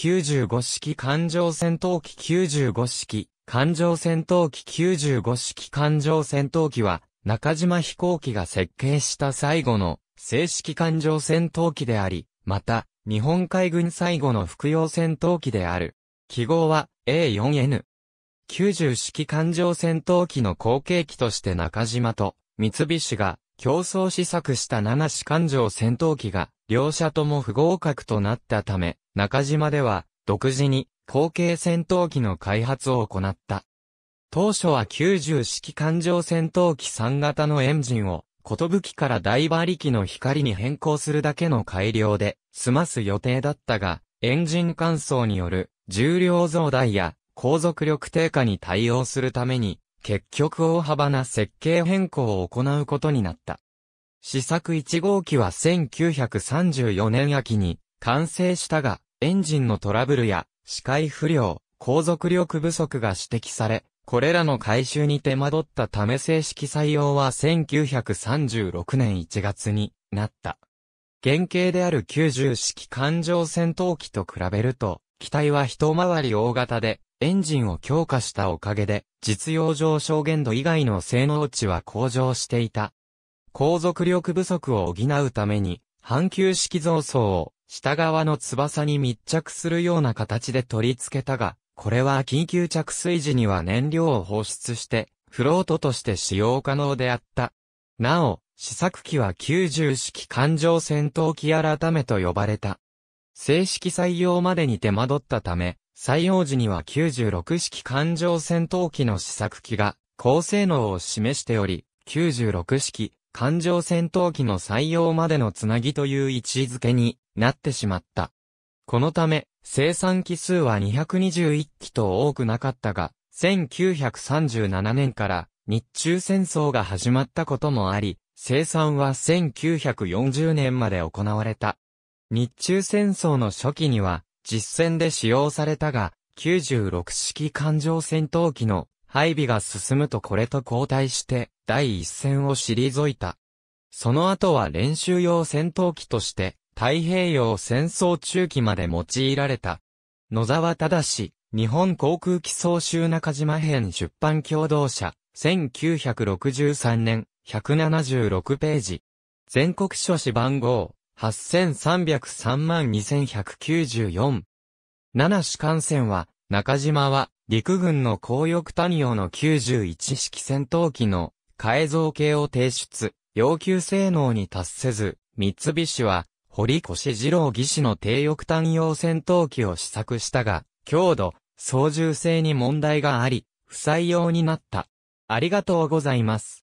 95式艦上戦闘機95式、艦上戦闘機95式艦上戦闘機は、中島飛行機が設計した最後の正式艦上戦闘機であり、また、日本海軍最後の服用戦闘機である。記号は A4N。90式艦上戦闘機の後継機として中島と三菱が競争試作した七種艦上戦闘機が、両者とも不合格となったため、中島では、独自に、後継戦闘機の開発を行った。当初は90式艦上戦闘機3型のエンジンを、寿から大馬力の光に変更するだけの改良で、済ます予定だったが、エンジン乾燥による重量増大や航続力低下に対応するために、結局大幅な設計変更を行うことになった。試作1号機は1934年秋に完成したが、エンジンのトラブルや視界不良、航続力不足が指摘され、これらの回収に手間取ったため正式採用は1936年1月になった。原型である90式艦上戦闘機と比べると、機体は一回り大型で、エンジンを強化したおかげで、実用上昇限度以外の性能値は向上していた。航続力不足を補うために、半球式造装を下側の翼に密着するような形で取り付けたが、これは緊急着水時には燃料を放出して、フロートとして使用可能であった。なお、試作機は90式艦上戦闘機改めと呼ばれた。正式採用までに手間取ったため、採用時には96式艦上戦闘機の試作機が高性能を示しており、96式艦上戦闘機の採用までのつなぎという位置づけになってしまった。このため、生産機数は221機と多くなかったが、1937年から日中戦争が始まったこともあり、生産は1940年まで行われた。日中戦争の初期には、実戦で使用されたが、96式艦上戦闘機の配備が進むとこれと交代して第一戦を退いた。その後は練習用戦闘機として太平洋戦争中期まで用いられた。野沢忠、日本航空機総集中島編出版共同社、1963年、176ページ。全国書士番号8303万2194。七種艦船は、中島は、陸軍の高翼谷用の91式戦闘機の改造系を提出、要求性能に達せず、三菱は、堀越二郎技師の低翼単用戦闘機を試作したが、強度、操縦性に問題があり、不採用になった。ありがとうございます。